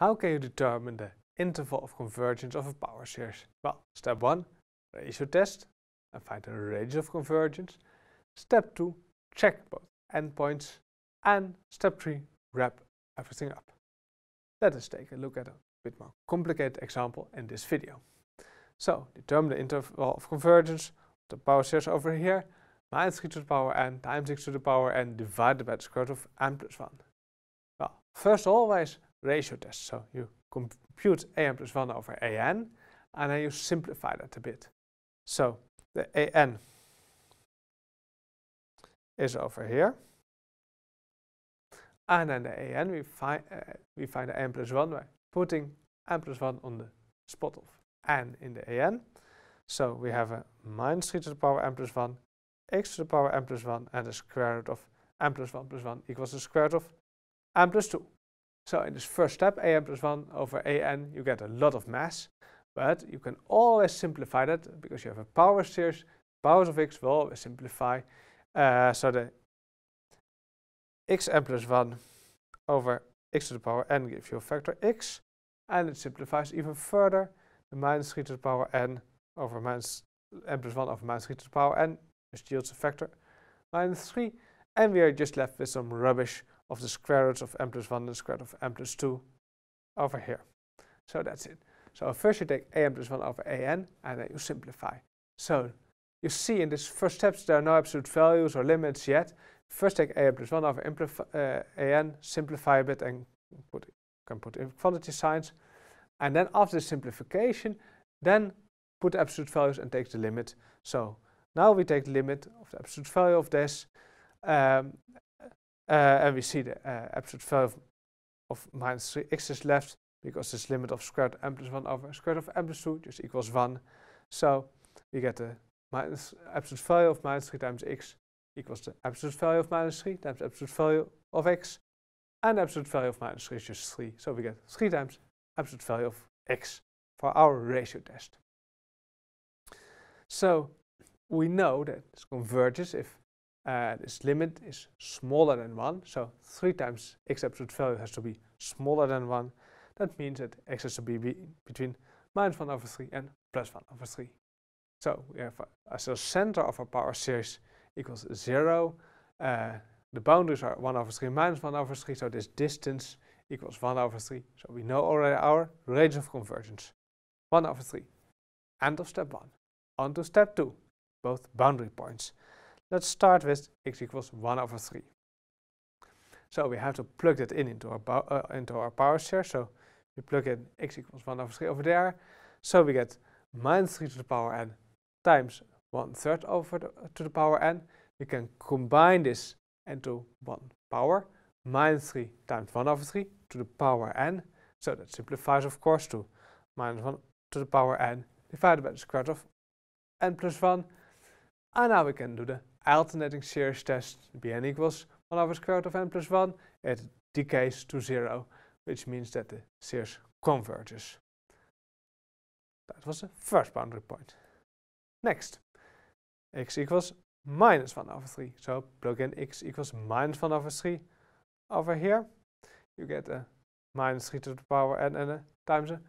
How can you determine the interval of convergence of a power series? Well, step 1, ratio test and find the range of convergence. Step 2, check both endpoints. And step 3, wrap everything up. Let us take a look at a bit more complicated example in this video. So, determine the interval of convergence of the power series over here, minus 3 to the power n times x to the power n divided by the square root of n plus 1. Well, first always ratio test. So you compute an plus 1 over an, and then you simplify that a bit. So the an is over here. And then the an, we, fi uh, we find the an plus 1 by putting n plus 1 on the spot of n in the an. So we have a minus 3 to the power n plus 1, x to the power n plus 1, and the square root of n plus 1 plus 1 equals the square root of n plus 2. So in this first step, a n plus 1 over AN, you get a lot of mass, but you can always simplify that because you have a power series, powers of x will always simplify. Uh, so the xn plus 1 over x to the power n gives you a factor x, and it simplifies even further. The minus 3 to the power n over minus n plus 1 over minus 3 to the power n, which yields a factor minus 3. And we are just left with some rubbish of the square roots of m plus 1 and the square root of m plus 2 over here. So that's it. So first you take am plus 1 over an and then you simplify. So you see in this first steps there are no absolute values or limits yet. First take am plus 1 over uh, an, simplify a bit and put, can put equality signs. And then after the simplification, then put absolute values and take the limit. So now we take the limit of the absolute value of this um, uh, and we see the uh, absolute value of minus 3x is left because this limit of square root of m plus 1 over square root of m plus 2 just equals 1. So we get the minus absolute value of minus 3 times x equals the absolute value of minus 3 times absolute value of x. And the absolute value of minus 3 is just 3. So we get 3 times absolute value of x for our ratio test. So we know that this converges if uh, this limit is smaller than 1, so 3 times x absolute value has to be smaller than 1. That means that x has to be between minus 1 over 3 and plus 1 over 3. So we have a, as a center of a power series equals 0. Uh, the boundaries are 1 over 3 minus 1 over 3, so this distance equals 1 over 3. So we know already our range of convergence. 1 over 3. End of step 1. On to step 2, both boundary points. Let's start with x equals 1 over 3. So we have to plug that in into our, uh, into our power share. So we plug in x equals 1 over 3 over there. So we get minus 3 to the power n times 1 third over the, to the power n. We can combine this into one power, minus 3 times 1 over 3 to the power n. So that simplifies, of course, to minus 1 to the power n divided by the square root of n plus 1. And now we can do the alternating series test bn equals 1 over square root of n plus 1, it decays to 0, which means that the series converges. That was the first boundary point. Next, x equals minus 1 over 3. So plug in x equals minus 1 over 3 over here. You get a minus 3 to the power n and a times a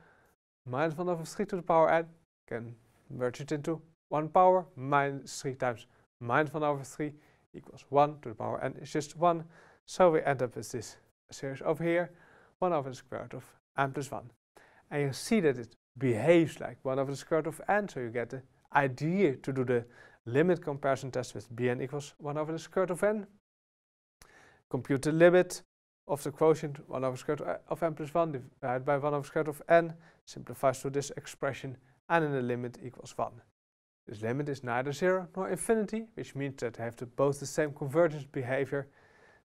minus 1 over 3 to the power n. Can merge it into 1 power minus 3 times minus 1 over 3 equals 1 to the power n is just 1. So we end up with this series over here, 1 over the square root of n plus 1. And you see that it behaves like 1 over the square root of n, so you get the idea to do the limit comparison test with bn equals 1 over the square root of n. Compute the limit of the quotient 1 over square root of n plus 1 divided by 1 over square root of n simplifies to this expression and in the limit equals 1. This limit is neither 0 nor infinity, which means that they have the, both the same convergence behavior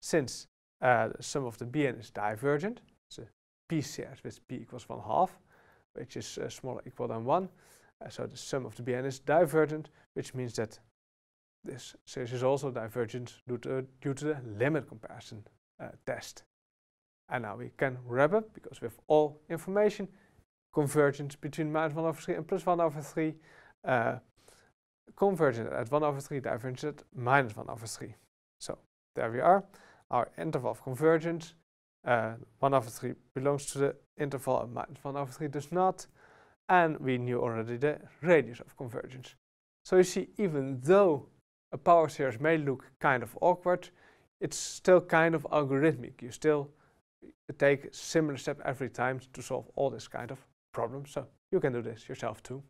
since uh, the sum of the bn is divergent. It's a p-series with p equals 1 half, which is uh, smaller equal than 1. Uh, so the sum of the bn is divergent, which means that this series is also divergent due to, due to the limit comparison uh, test. And now we can wrap up, because we have all information, convergence between minus 1 over 3 and plus 1 over 3, uh, convergent at 1 over 3, divergent minus 1 over 3. So there we are. Our interval of convergence, uh, 1 over 3 belongs to the interval and minus 1 over 3 does not. And we knew already the radius of convergence. So you see, even though a power series may look kind of awkward, it's still kind of algorithmic. You still take similar step every time to solve all this kind of problems. So you can do this yourself too.